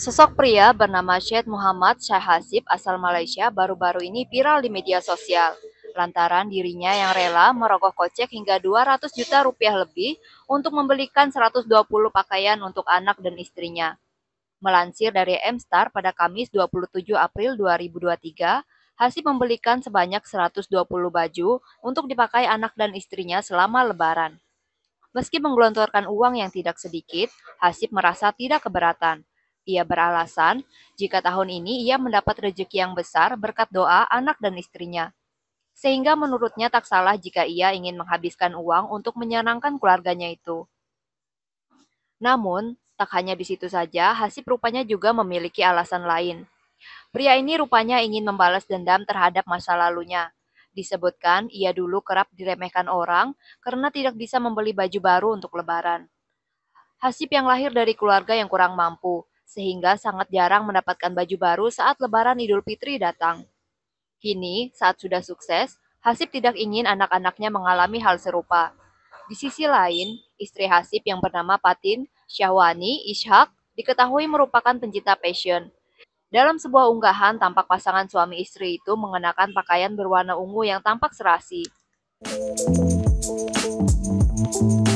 Sosok pria bernama Syed Muhammad Syah Hasib asal Malaysia baru-baru ini viral di media sosial lantaran dirinya yang rela merogoh kocek hingga 200 juta rupiah lebih untuk membelikan 120 pakaian untuk anak dan istrinya. Melansir dari Mstar pada Kamis 27 April 2023, Hasib membelikan sebanyak 120 baju untuk dipakai anak dan istrinya selama lebaran. Meski menggelontorkan uang yang tidak sedikit, Hasib merasa tidak keberatan ia beralasan, jika tahun ini ia mendapat rejeki yang besar berkat doa anak dan istrinya. Sehingga menurutnya tak salah jika ia ingin menghabiskan uang untuk menyenangkan keluarganya itu. Namun, tak hanya di situ saja, Hasib rupanya juga memiliki alasan lain. Pria ini rupanya ingin membalas dendam terhadap masa lalunya, Disebutkan ia dulu kerap diremehkan orang karena tidak bisa membeli baju baru untuk lebaran. Hasib yang lahir dari keluarga yang kurang mampu sehingga sangat jarang mendapatkan baju baru saat lebaran Idul Fitri datang. Kini, saat sudah sukses, Hasib tidak ingin anak-anaknya mengalami hal serupa. Di sisi lain, istri Hasib yang bernama Patin, Syahwani, Ishak, diketahui merupakan pencinta fashion. Dalam sebuah unggahan, tampak pasangan suami istri itu mengenakan pakaian berwarna ungu yang tampak serasi. Thank you.